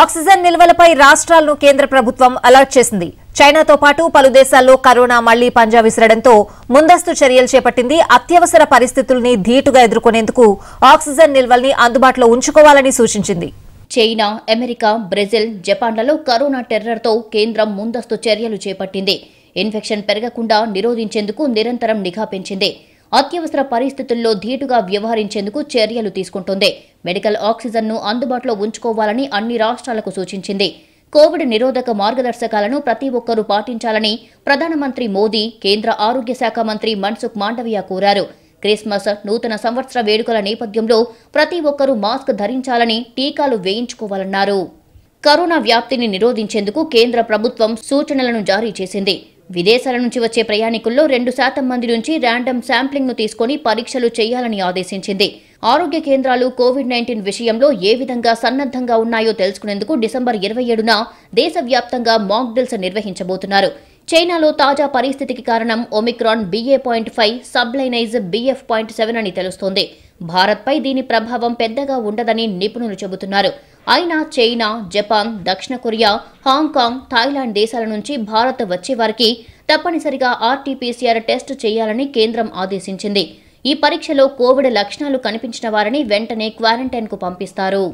oxygen నిల్వలపై రాష్ట్రాలను కేంద్ర ప్రభుత్వం అలర్ట్ చేసింది చైనాతో పాటు పలు దేశాల్లో కరోనా మళ్లీ పంజా విసరడంతో ముందస్తు చర్యలు చేపట్టింది అత్యవసర పరిస్థితుల్ని ధీటుగా ఎదుర్కొనేందుకు ఆక్సిజన్ నిల్వల్ని అందుబాటులో ఉంచుకోవాలని సూచించింది చైనా అమెరికా బ్రెజిల్ జపాన్లలో కరోనా టెర్రర్తో కేంద్రం ముందస్తు చర్యలు చేపట్టింది ఇన్ఫెక్షన్ పెరగకుండా నిరోధించేందుకు నిరంతరం నిఘా పెంచింది అత్యవసర పరిస్థితుల్లో ధీటుగా వ్యవహరించేందుకు చర్యలు తీసుకుంటోంది మెడికల్ ఆక్సిజన్ను అందుబాటులో ఉంచుకోవాలని అన్ని రాష్ట్రాలకు సూచించింది కోవిడ్ నిరోధక మార్గదర్శకాలను ప్రతి ఒక్కరూ పాటించాలని ప్రధానమంత్రి మోదీ కేంద్ర ఆరోగ్య శాఖ మంత్రి మన్సుఖ్ మాండవియా కోరారు క్రిస్మస్ నూతన సంవత్సర వేడుకల నేపథ్యంలో ప్రతి ఒక్కరూ మాస్క్ ధరించాలని టీకాలు వేయించుకోవాలన్నారు కరోనా వ్యాప్తిని నిరోధించేందుకు కేంద్ర ప్రభుత్వం సూచనలను జారీ చేసింది విదేశాల నుంచి వచ్చే ప్రయాణికుల్లో రెండు శాతం మంది నుంచి ర్యాండమ్ శాంప్లింగ్ను తీసుకుని పరీక్షలు చేయాలని ఆదేశించింది ఆరోగ్య కేంద్రాలు కోవిడ్ నైన్టీన్ విషయంలో ఏ విధంగా సన్నద్ధంగా ఉన్నాయో తెలుసుకునేందుకు డిసెంబర్ ఇరవై ఏడున దేశవ్యాప్తంగా మాక్ నిర్వహించబోతున్నారు చైనాలో తాజా పరిస్థితికి కారణం Omicron BA point five sublineage BF point seven అని తెలుస్తోంది భారత్పై దీని ప్రభావం పెద్దగా ఉండదని నిపుణులు చెబుతున్నారు అయినా చైనా జపాన్ దక్షిణ కొరియా హాంకాంగ్ థాయిలాండ్ దేశాల నుంచి భారత్ వచ్చే వారికి తప్పనిసరిగా ఆర్టీపీసీఆర్ టెస్ట్ చేయాలని కేంద్రం ఆదేశించింది ఈ పరీక్షలో కోవిడ్ లక్షణాలు కనిపించిన వారిని వెంటనే క్వారంటైన్కు పంపిస్తారు